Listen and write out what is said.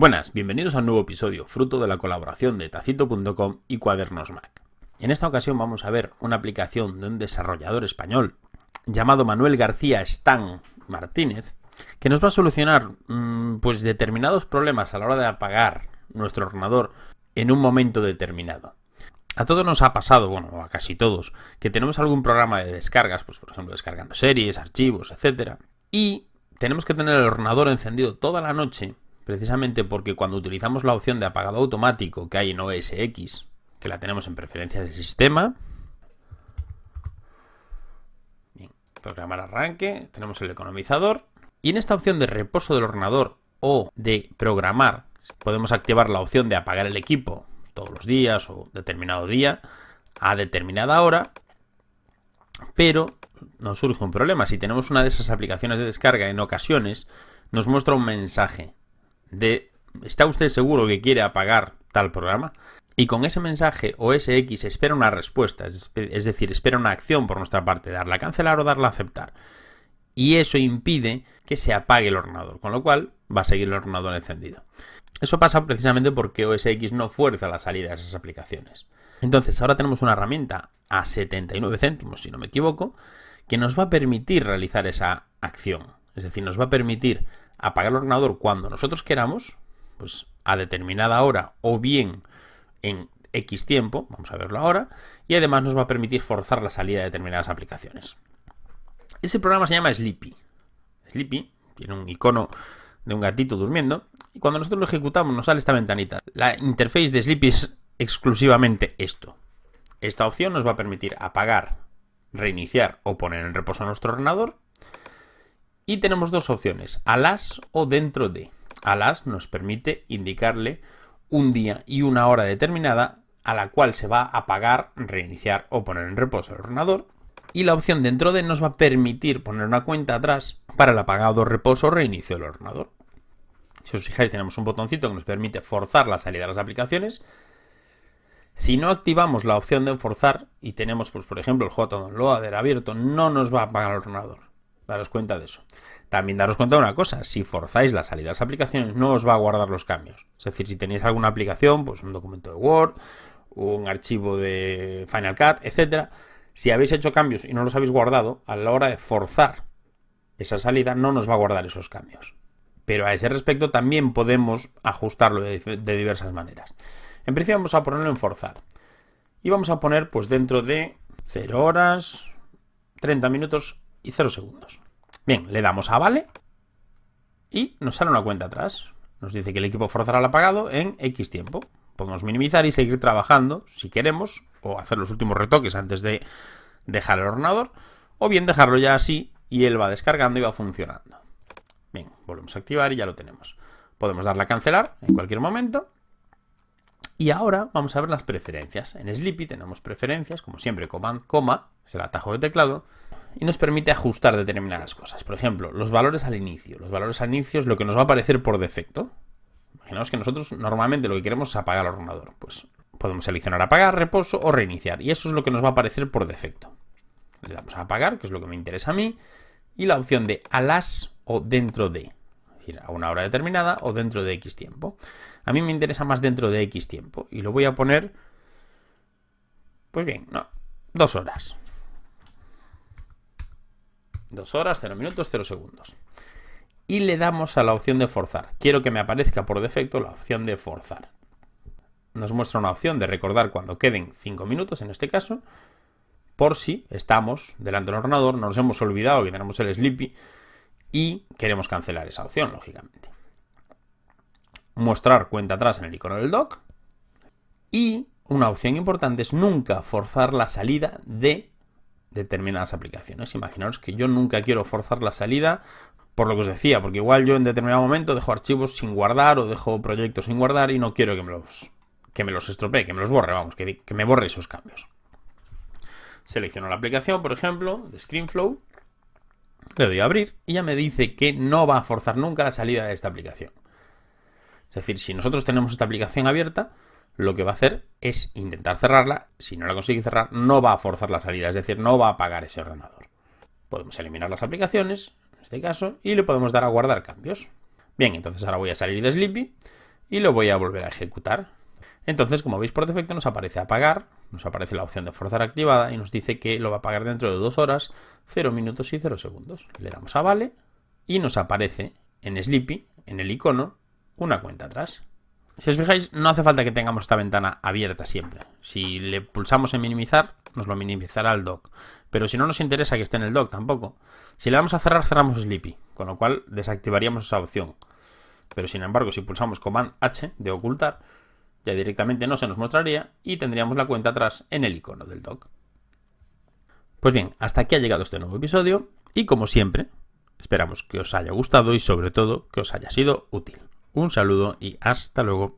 Buenas, bienvenidos a un nuevo episodio, fruto de la colaboración de tacito.com y Cuadernos Mac. En esta ocasión vamos a ver una aplicación de un desarrollador español llamado Manuel García Stan Martínez, que nos va a solucionar mm, pues determinados problemas a la hora de apagar nuestro ordenador en un momento determinado. A todos nos ha pasado, bueno, a casi todos, que tenemos algún programa de descargas, pues por ejemplo descargando series, archivos, etc. y tenemos que tener el ordenador encendido toda la noche precisamente porque cuando utilizamos la opción de apagado automático que hay en OS X, que la tenemos en preferencias del sistema, programar arranque, tenemos el economizador, y en esta opción de reposo del ordenador o de programar, podemos activar la opción de apagar el equipo todos los días o determinado día a determinada hora, pero nos surge un problema. Si tenemos una de esas aplicaciones de descarga en ocasiones, nos muestra un mensaje de ¿está usted seguro que quiere apagar tal programa? Y con ese mensaje OSX espera una respuesta, es decir, espera una acción por nuestra parte, darla a cancelar o darla a aceptar. Y eso impide que se apague el ordenador, con lo cual va a seguir el ordenador encendido. Eso pasa precisamente porque OSX no fuerza la salida de esas aplicaciones. Entonces ahora tenemos una herramienta a 79 céntimos, si no me equivoco, que nos va a permitir realizar esa acción. Es decir, nos va a permitir apagar el ordenador cuando nosotros queramos, pues a determinada hora o bien en X tiempo, vamos a verlo ahora, y además nos va a permitir forzar la salida de determinadas aplicaciones. Ese programa se llama Sleepy. Sleepy tiene un icono de un gatito durmiendo y cuando nosotros lo ejecutamos nos sale esta ventanita. La interface de Sleepy es exclusivamente esto. Esta opción nos va a permitir apagar, reiniciar o poner en reposo nuestro ordenador y tenemos dos opciones, alas o dentro de. A las nos permite indicarle un día y una hora determinada a la cual se va a apagar, reiniciar o poner en reposo el ordenador. Y la opción dentro de nos va a permitir poner una cuenta atrás para el apagado, reposo o reinicio del ordenador. Si os fijáis tenemos un botoncito que nos permite forzar la salida de las aplicaciones. Si no activamos la opción de forzar y tenemos pues, por ejemplo el JDownloader abierto, no nos va a apagar el ordenador. Daros cuenta de eso. También daros cuenta de una cosa, si forzáis la salida de las aplicaciones no os va a guardar los cambios. Es decir, si tenéis alguna aplicación, pues un documento de Word, un archivo de Final Cut, etcétera, si habéis hecho cambios y no los habéis guardado, a la hora de forzar esa salida no nos va a guardar esos cambios. Pero a ese respecto también podemos ajustarlo de, diversas maneras. En principio vamos a ponerlo en forzar. Y vamos a poner pues dentro de 0 horas, 30 minutos y 0 segundos. Bien, le damos a Vale y nos sale una cuenta atrás. Nos dice que el equipo forzará el apagado en X tiempo. Podemos minimizar y seguir trabajando si queremos, o hacer los últimos retoques antes de dejar el ordenador, o bien dejarlo ya así y él va descargando y va funcionando. Bien, volvemos a activar y ya lo tenemos. Podemos darle a cancelar en cualquier momento. Y ahora vamos a ver las preferencias. En Sleepy tenemos preferencias, como siempre, command, coma, es el atajo de teclado y nos permite ajustar determinadas cosas. Por ejemplo, los valores al inicio. Los valores al inicio es lo que nos va a aparecer por defecto. Imaginaos que nosotros normalmente lo que queremos es apagar el ordenador. Pues podemos seleccionar apagar, reposo o reiniciar. Y eso es lo que nos va a aparecer por defecto. Le damos a apagar, que es lo que me interesa a mí. Y la opción de a las o dentro de. Es decir, a una hora determinada o dentro de X tiempo. A mí me interesa más dentro de X tiempo. Y lo voy a poner... Pues bien, no. Dos horas. Dos horas, 0 minutos, 0 segundos. Y le damos a la opción de forzar. Quiero que me aparezca por defecto la opción de forzar. Nos muestra una opción de recordar cuando queden 5 minutos, en este caso, por si estamos delante del ordenador, nos hemos olvidado que tenemos el Sleepy y queremos cancelar esa opción, lógicamente. Mostrar cuenta atrás en el icono del dock. Y una opción importante es nunca forzar la salida de determinadas aplicaciones. Imaginaos que yo nunca quiero forzar la salida por lo que os decía, porque igual yo en determinado momento dejo archivos sin guardar o dejo proyectos sin guardar y no quiero que me los, que me los estropee, que me los borre, vamos, que, que me borre esos cambios. Selecciono la aplicación, por ejemplo, de ScreenFlow, le doy a abrir y ya me dice que no va a forzar nunca la salida de esta aplicación. Es decir, si nosotros tenemos esta aplicación abierta, lo que va a hacer es intentar cerrarla. Si no la consigue cerrar, no va a forzar la salida, es decir, no va a apagar ese ordenador. Podemos eliminar las aplicaciones, en este caso, y le podemos dar a guardar cambios. Bien, entonces ahora voy a salir de Sleepy y lo voy a volver a ejecutar. Entonces, como veis por defecto, nos aparece apagar, nos aparece la opción de forzar activada y nos dice que lo va a apagar dentro de dos horas, 0 minutos y 0 segundos. Le damos a vale y nos aparece en Sleepy, en el icono, una cuenta atrás. Si os fijáis, no hace falta que tengamos esta ventana abierta siempre. Si le pulsamos en minimizar, nos lo minimizará el dock. Pero si no nos interesa que esté en el dock tampoco. Si le vamos a cerrar, cerramos Sleepy, con lo cual desactivaríamos esa opción. Pero sin embargo, si pulsamos Command H de ocultar, ya directamente no se nos mostraría y tendríamos la cuenta atrás en el icono del dock. Pues bien, hasta aquí ha llegado este nuevo episodio y como siempre, esperamos que os haya gustado y sobre todo que os haya sido útil. Un saludo y hasta luego.